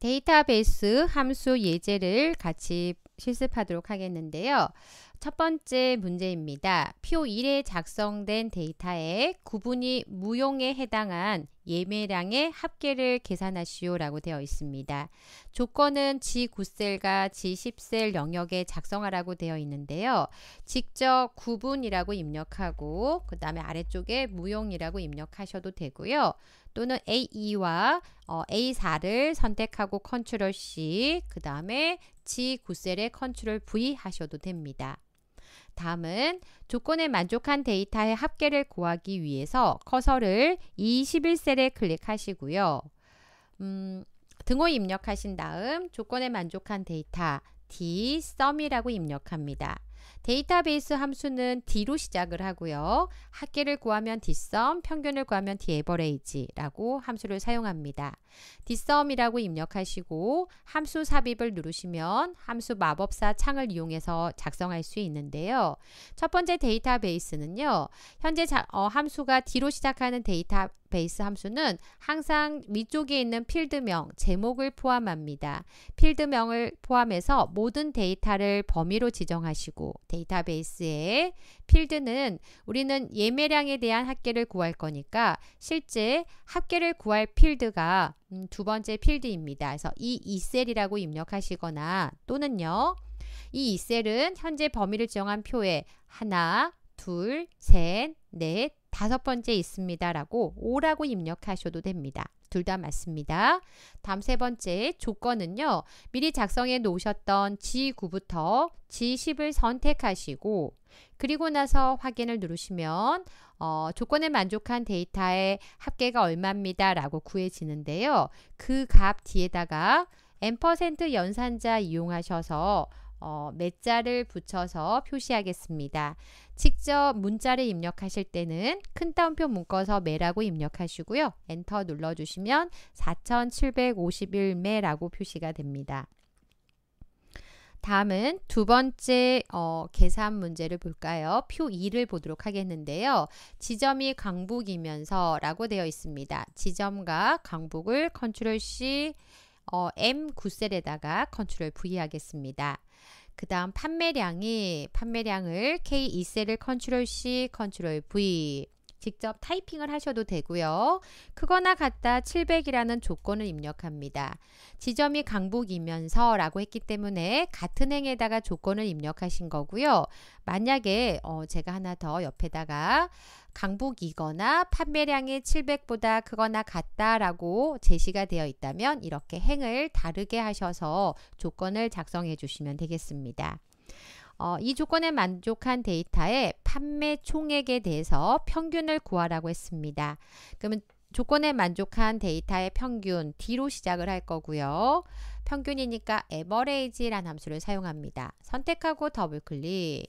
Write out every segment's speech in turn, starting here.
데이터베이스 함수 예제를 같이 실습하도록 하겠는데요. 첫 번째 문제입니다. 표 1에 작성된 데이터의 구분이 무용에 해당한 예매량의 합계를 계산하시오 라고 되어 있습니다. 조건은 G9셀과 G10셀 영역에 작성하라고 되어 있는데요. 직접 구분이라고 입력하고 그 다음에 아래쪽에 무용이라고 입력하셔도 되고요. 또는 A2와 어, A4를 선택하고 컨트롤 C 그 다음에 G9셀에 컨트롤 V 하셔도 됩니다. 다음은 조건에 만족한 데이터의 합계를 구하기 위해서 커서를 21셀에 클릭하시고요. 음, 등호 입력하신 다음 조건에 만족한 데이터 dsum이라고 입력합니다. 데이터베이스 함수는 D로 시작을 하고요. 합계를 구하면 Dsum, 평균을 구하면 Daverage라고 함수를 사용합니다. Dsum이라고 입력하시고 함수 삽입을 누르시면 함수 마법사 창을 이용해서 작성할 수 있는데요. 첫 번째 데이터베이스는요. 현재 자, 어, 함수가 D로 시작하는 데이터 베이스 함수는 항상 위쪽에 있는 필드명, 제목을 포함합니다. 필드명을 포함해서 모든 데이터를 범위로 지정하시고 데이터베이스에 필드는 우리는 예매량에 대한 합계를 구할 거니까 실제 합계를 구할 필드가 음, 두 번째 필드입니다. 그래서 이 이셀이라고 입력하시거나 또는요. 이 이셀은 현재 범위를 정한 표에 하나, 둘, 셋, 넷, 다섯 번째 있습니다라고 오라고 입력하셔도 됩니다. 둘 다 맞습니다. 다음 세 번째 조건은요. 미리 작성해 놓으셨던 G9부터 G10을 선택하시고 그리고 나서 확인을 누르시면 어, 조건에 만족한 데이터의 합계가 얼마입니다 라고 구해지는데요. 그 값 뒤에다가 n 연산자 이용하셔서 어, 매자를 붙여서 표시하겠습니다. 직접 문자를 입력하실 때는 큰 따옴표 묶어서 매라고 입력하시고요. 엔터 눌러주시면 4751매라고 표시가 됩니다. 다음은 두 번째 어, 계산 문제를 볼까요? 표 2를 보도록 하겠는데요. 지점이 강북이면서 라고 되어 있습니다. 지점과 강북을 컨트롤 C 어, M9셀에다가 컨트롤 V 하겠습니다. 그 다음 판매량이 판매량을 K2셀을 컨트롤 C, 컨트롤 V 직접 타이핑을 하셔도 되고요. 크거나 같다 700이라는 조건을 입력합니다. 지점이 강북이면서 라고 했기 때문에 같은 행에다가 조건을 입력하신 거고요. 만약에 어 제가 하나 더 옆에다가 강북이거나 판매량이 700보다 크거나 같다라고 제시가 되어 있다면 이렇게 행을 다르게 하셔서 조건을 작성해 주시면 되겠습니다. 어, 이 조건에 만족한 데이터의 판매 총액에 대해서 평균을 구하라고 했습니다. 그러면 조건에 만족한 데이터의 평균 D로 시작을 할 거고요. 평균이니까 a v e r a g e 함수를 사용합니다. 선택하고 더블 클릭.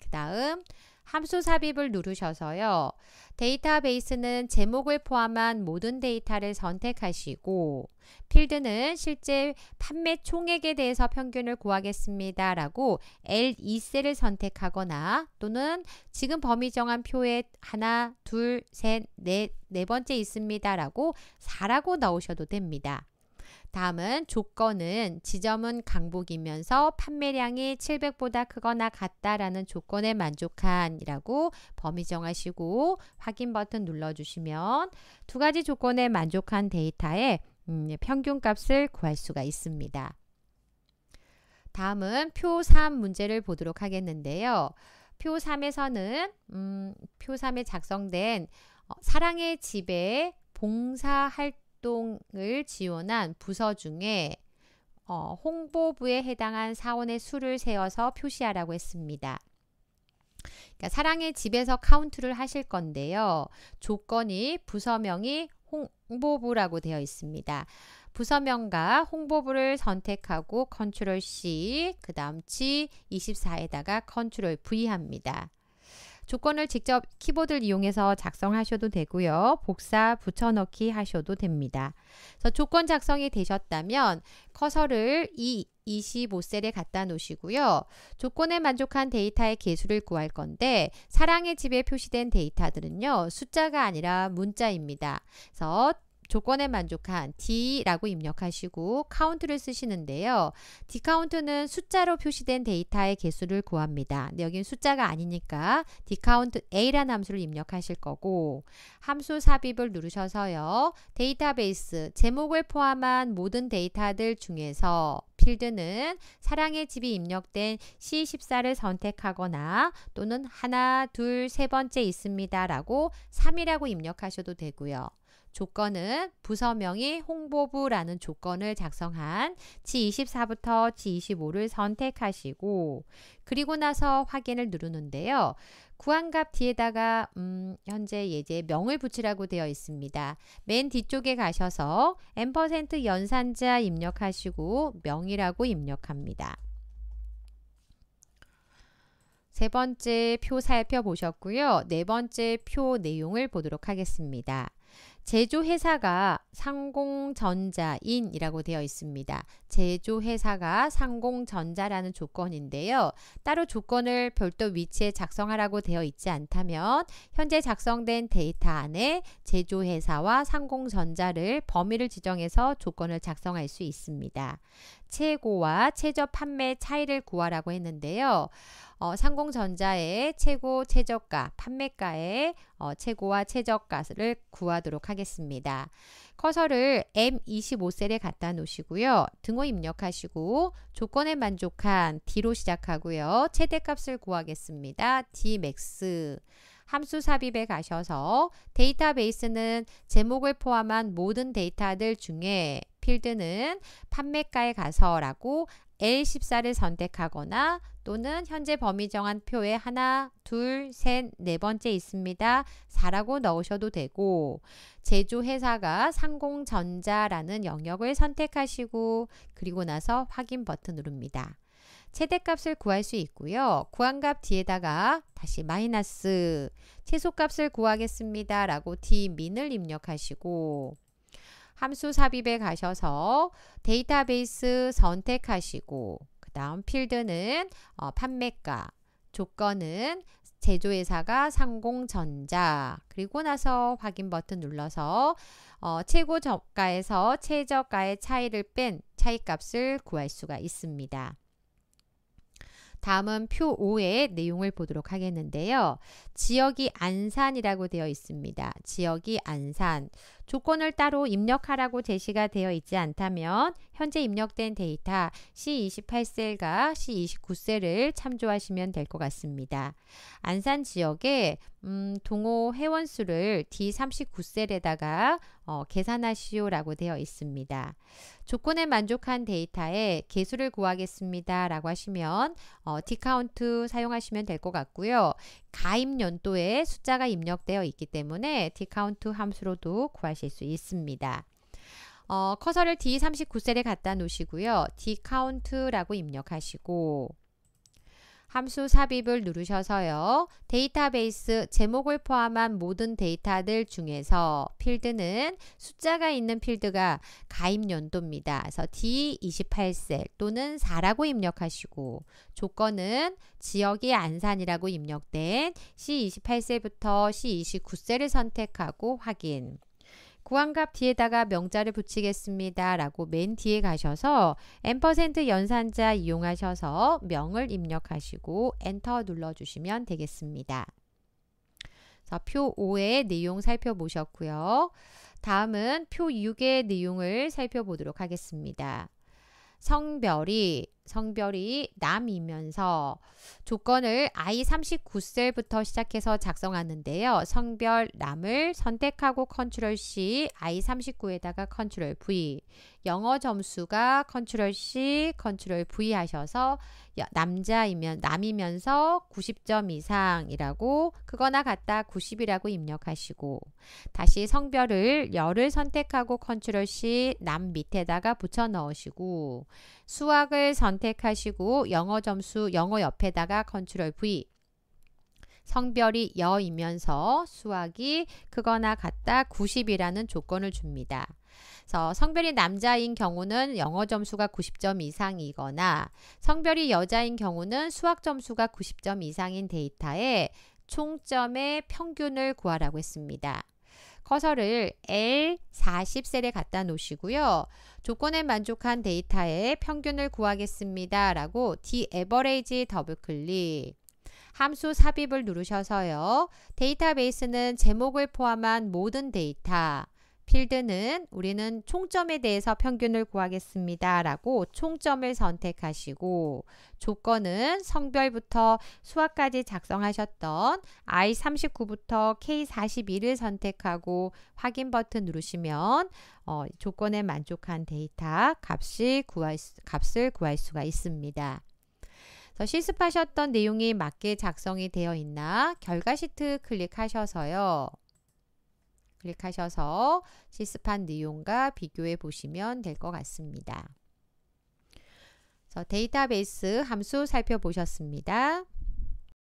그 다음 함수 삽입을 누르셔서요. 데이터베이스는 제목을 포함한 모든 데이터를 선택하시고 필드는 실제 판매 총액에 대해서 평균을 구하겠습니다. 라고 L2셀을 선택하거나 또는 지금 범위 정한 표에 하나, 둘, 셋, 넷, 네 번째 있습니다. 라고 4라고 넣으셔도 됩니다. 다음은 조건은 지점은 강북이면서 판매량이 700보다 크거나 같다라는 조건에 만족한이라고 범위 정하시고 확인 버튼 눌러주시면 두 가지 조건에 만족한 데이터의 음, 예, 평균값을 구할 수가 있습니다. 다음은 표 3 문제를 보도록 하겠는데요. 표 3에서는 음, 표 3에 작성된 어, 사랑의 집에 봉사활동 활동을 지원한 부서 중에 어, 홍보부에 해당한 사원의 수를 세어서 표시하라고 했습니다. 그러니까 사랑의 집에서 카운트를 하실 건데요. 조건이 부서명이 홍보부라고 되어 있습니다. 부서명과 홍보부를 선택하고 컨트롤 C, 그 다음 G24에다가 컨트롤 V 합니다. 조건을 직접 키보드를 이용해서 작성하셔도 되고요. 복사, 붙여넣기 하셔도 됩니다. 그래서 조건 작성이 되셨다면 커서를 이 25셀에 갖다 놓으시고요. 조건에 만족한 데이터의 개수를 구할 건데 사랑의 집에 표시된 데이터들은요. 숫자가 아니라 문자입니다. 그래서 조건에 만족한 D라고 입력하시고 카운트를 쓰시는데요. D 카운트는 숫자로 표시된 데이터의 개수를 구합니다. 근데 여기는 숫자가 아니니까 D 카운트 A라는 함수를 입력하실 거고 함수 삽입을 누르셔서요. 데이터베이스 제목을 포함한 모든 데이터들 중에서 필드는 사랑의 집이 입력된 C14를 선택하거나 또는 하나, 둘, 세 번째 있습니다. 라고 3이라고 입력하셔도 되고요. 조건은 부서명이 홍보부라는 조건을 작성한 G24부터 G25를 선택하시고 그리고 나서 확인을 누르는데요. 구한값 뒤에다가 음, 현재 예제 명을 붙이라고 되어 있습니다. 맨 뒤쪽에 가셔서 n% 연산자 입력하시고 명이라고 입력합니다. 세 번째 표 살펴보셨고요. 네 번째 표 내용을 보도록 하겠습니다. 제조회사가 상공전자인이라고 되어 있습니다. 제조회사가 상공전자라는 조건인데요. 따로 조건을 별도 위치에 작성하라고 되어 있지 않다면 현재 작성된 데이터 안에 제조회사와 상공전자를 범위를 지정해서 조건을 작성할 수 있습니다. 최고와 최저 판매 차이를 구하라고 했는데요. 어, 상공전자의 최고 최저가, 판매가의 어, 최고와 최저가를 구하도록 하겠습니다. 커서를 M25셀에 갖다 놓으시고요. 등호 입력하시고 조건에 만족한 D로 시작하고요. 최대값을 구하겠습니다. Dmax 함수 삽입에 가셔서 데이터베이스는 제목을 포함한 모든 데이터들 중에 필드는 판매가에 가서라고 L14를 선택하거나 또는 현재 범위 정한 표에 하나, 둘, 셋, 네 번째 있습니다. 4라고 넣으셔도 되고 제조회사가 상공전자라는 영역을 선택하시고 그리고 나서 확인 버튼 누릅니다. 최대값을 구할 수 있고요. 구한값 뒤에다가 다시 마이너스 최소값을 구하겠습니다. 라고 D민을 입력하시고 함수 삽입에 가셔서 데이터베이스 선택하시고 그 다음 필드는 어, 판매가 조건은 제조회사가 상공전자 그리고 나서 확인 버튼 눌러서 어, 최고 저가에서 최저가의 차이를 뺀 차이값을 구할 수가 있습니다. 다음은 표 5의 내용을 보도록 하겠는데요. 지역이 안산이라고 되어 있습니다. 지역이 안산. 조건을 따로 입력하라고 제시가 되어 있지 않다면 현재 입력된 데이터 C28셀과 C29셀을 참조하시면 될 것 같습니다. 안산 지역에 음, 동호 회원수를 D39셀에다가 어, 계산하시오라고 되어 있습니다. 조건에 만족한 데이터에 개수를 구하겠습니다. 라고 하시면 어, D카운트 사용하시면 될 것 같고요. 가입 연도에 숫자가 입력되어 있기 때문에 dcount 함수로도 구하실 수 있습니다. 어, 커서를 D39셀에 갖다 놓으시고요. dcount라고 입력하시고 함수 삽입을 누르셔서요. 데이터베이스 제목을 포함한 모든 데이터들 중에서 필드는 숫자가 있는 필드가 가입 연도입니다. 그래서 D28셀 또는 4라고 입력하시고 조건은 지역이 안산이라고 입력된 C28셀부터 C29셀을 선택하고 확인 구한값 뒤에다가 명자를 붙이겠습니다. 라고 맨 뒤에 가셔서 n% 연산자 이용하셔서 명을 입력하시고 엔터 눌러주시면 되겠습니다. 자, 표 5의 내용 살펴보셨고요. 다음은 표 6의 내용을 살펴보도록 하겠습니다. 성별이 성별이 남이면서 조건을 I39셀부터 시작해서 작성하는데요. 성별 남을 선택하고 컨트롤 C, I39에다가 컨트롤 V, 영어 점수가 컨트롤 C, 컨트롤 V 하셔서 남자이면 남이면서 90점 이상이라고 그거나 같다 90이라고 입력하시고 다시 성별을 열을 선택하고 컨트롤 C 남 밑에다가 붙여 넣으시고 수학을 선 선택하시고 영어 점수 영어 옆에다가 컨트롤 V 성별이 여이면서 수학이 크거나 같다 90이라는 조건을 줍니다. 그래서 성별이 남자인 경우는 영어 점수가 90점 이상이거나 성별이 여자인 경우는 수학 점수가 90점 이상인 데이터에 총점의 평균을 구하라고 했습니다. 커서를 L40셀에 갖다 놓으시고요. 조건에 만족한 데이터의 평균을 구하겠습니다. 라고 D average 더블 클릭. 함수 삽입을 누르셔서요. 데이터베이스는 제목을 포함한 모든 데이터, 필드는 우리는 총점에 대해서 평균을 구하겠습니다. 라고 총점을 선택하시고 조건은 성별부터 수학까지 작성하셨던 I39부터 K41을 선택하고 확인 버튼 누르시면 어, 조건에 만족한 데이터 값이 구할 수, 값을 구할 수가 있습니다. 실습하셨던 내용이 맞게 작성이 되어 있나 결과 시트 클릭하셔서요. 클릭하셔서 실습한 내용과 비교해 보시면 될 것 같습니다. 데이터베이스 함수 살펴보셨습니다.